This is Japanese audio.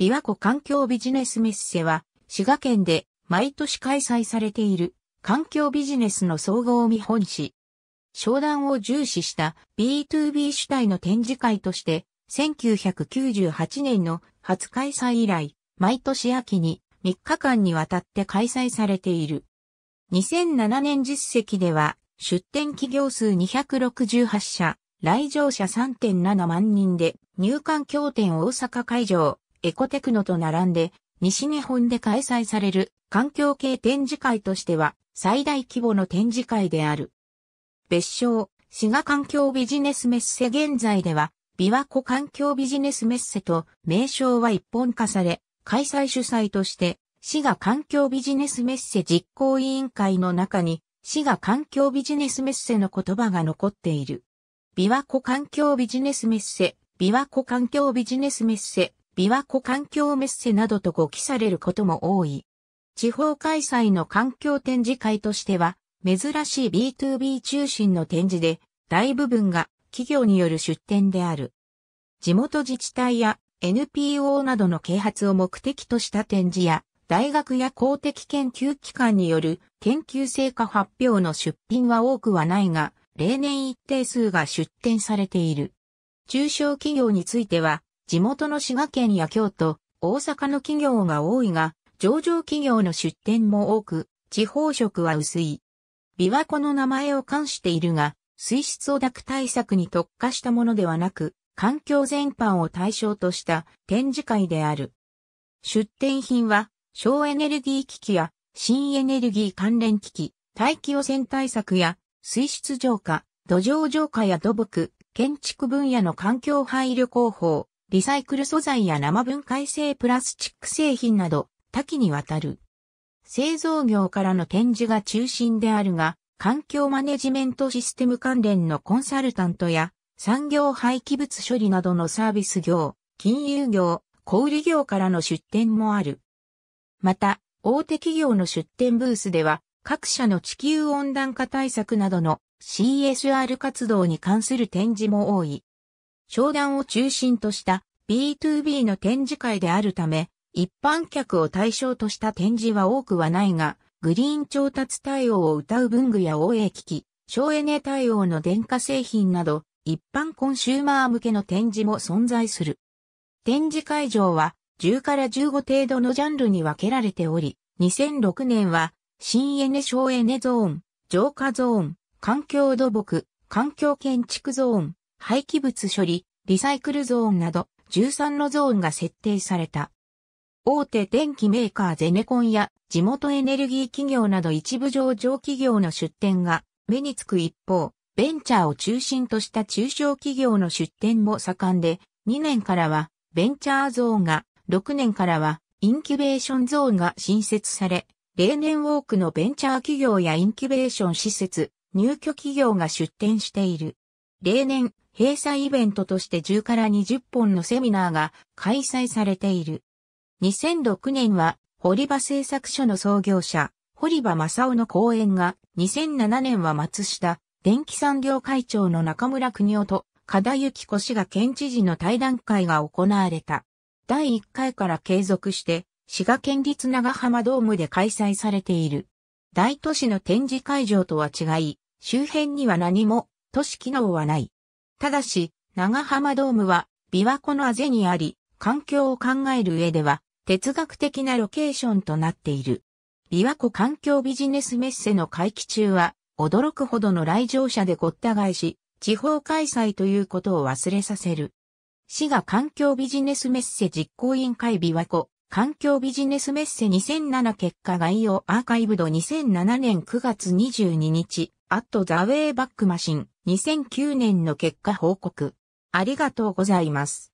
琵琶湖環境ビジネスメッセは、滋賀県で毎年開催されている環境ビジネスの総合見本市。商談を重視した B2B 主体の展示会として、1998年の初開催以来、毎年秋に3日間にわたって開催されている。2007年実績では、出展企業数268社、来場者3.7万人で、入館協定大阪会場、エコテクノと並んで、西日本で開催される環境系展示会としては最大規模の展示会である。別称、滋賀環境ビジネスメッセ現在では、琵琶湖環境ビジネスメッセと名称は一本化され、開催主催として、滋賀環境ビジネスメッセ実行委員会の中に、滋賀環境ビジネスメッセの言葉が残っている。琵琶湖環境ビジネスメッセ、琵琶湖環境ビジネスメッセ、琵琶湖環境メッセなどと誤記されることも多い。地方開催の環境展示会としては、珍しい B2B 中心の展示で、大部分が企業による出展である。地元自治体や NPO などの啓発を目的とした展示や、大学や公的研究機関による研究成果発表の出品は多くはないが、例年一定数が出展されている。中小企業については、地元の滋賀県や京都、大阪の企業が多いが、上場企業の出店も多く、地方色は薄い。琵琶湖の名前を冠しているが、水質を抱く対策に特化したものではなく、環境全般を対象とした展示会である。出展品は、省エネルギー機器や新エネルギー関連機器、大気汚染対策や水質浄化、土壌浄化や土木、建築分野の環境配慮工法、リサイクル素材や生分解性プラスチック製品など多岐にわたる。製造業からの展示が中心であるが、環境マネジメントシステム関連のコンサルタントや産業廃棄物処理などのサービス業、金融業、小売業からの出展もある。また、大手企業の出展ブースでは、各社の地球温暖化対策などの CSR 活動に関する展示も多い。商談を中心とした B2B の展示会であるため、一般客を対象とした展示は多くはないが、グリーン調達対応を謳う文具や OA 機器、省エネ対応の電化製品など、一般コンシューマー向けの展示も存在する。展示会場は10から15程度のジャンルに分けられており、2006年は新エネ省エネゾーン、浄化ゾーン、環境土木、環境建築ゾーン、廃棄物処理、リサイクルゾーンなど13のゾーンが設定された。大手電機メーカーゼネコンや地元エネルギー企業など一部上場企業の出店が目につく一方、ベンチャーを中心とした中小企業の出店も盛んで、2年からはベンチャーゾーンが、6年からはインキュベーションゾーンが新設され、例年多くのベンチャー企業やインキュベーション施設、入居企業が出展している。例年、閉鎖イベントとして10から20本のセミナーが開催されている。2006年は、堀場製作所の創業者、堀場正夫の講演が、2007年は松下、電気産業会長の中村邦夫と、加田幸子氏が県知事の対談会が行われた。第1回から継続して、滋賀県立長浜ドームで開催されている。大都市の展示会場とは違い、周辺には何も都市機能はない。ただし、長浜ドームは琵琶湖のあぜにあり、環境を考える上では哲学的なロケーションとなっている。琵琶湖環境ビジネスメッセの会期中は、驚くほどの来場者でごった返し、地方開催ということを忘れさせる。滋賀環境ビジネスメッセ実行委員会琵琶湖環境ビジネスメッセ2007結果概要アーカイブド2007年9月22日、アットザウェイバックマシン。2009年の結果報告。ありがとうございます。